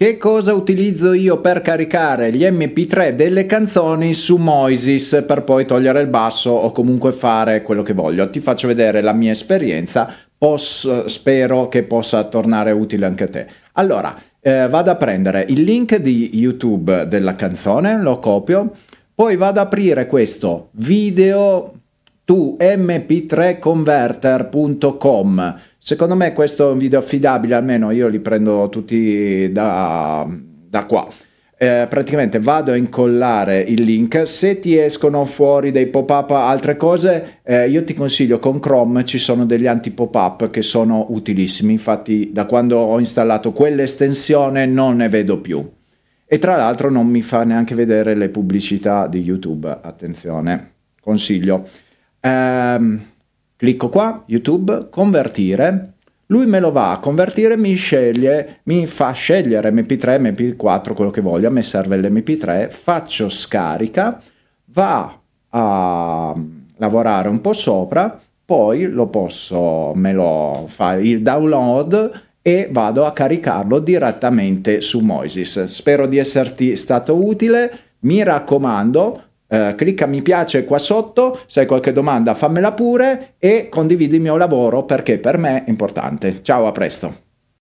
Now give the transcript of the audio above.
Che cosa utilizzo io per caricare gli MP3 delle canzoni su Moisis per poi togliere il basso o comunque fare quello che voglio? Ti faccio vedere la mia esperienza, pos- spero che possa tornare utile anche a te. Allora, eh, vado a prendere il link di YouTube della canzone, lo copio, poi vado ad aprire questo video 2mp3converter.com. Secondo me questo è un video affidabile, almeno io li prendo tutti da, da qua. Eh, praticamente vado a incollare il link se ti escono fuori dei pop up altre cose eh, io ti consiglio con Chrome ci sono degli anti pop up che sono utilissimi infatti da quando ho installato quell'estensione non ne vedo più e tra l'altro non mi fa neanche vedere le pubblicità di YouTube attenzione consiglio ehm, clicco qua, YouTube, convertire, lui me lo va a convertire, mi sceglie, mi fa scegliere MP3, MP4, quello che voglio, a me serve l'MP3, faccio scarica, va a lavorare un po' sopra, poi lo posso, me lo fa il download e vado a caricarlo direttamente su Moises. Spero di esserti stato utile, mi raccomando, Uh, clicca mi piace qua sotto, se hai qualche domanda fammela pure e condividi il mio lavoro perché per me è importante. Ciao, a presto.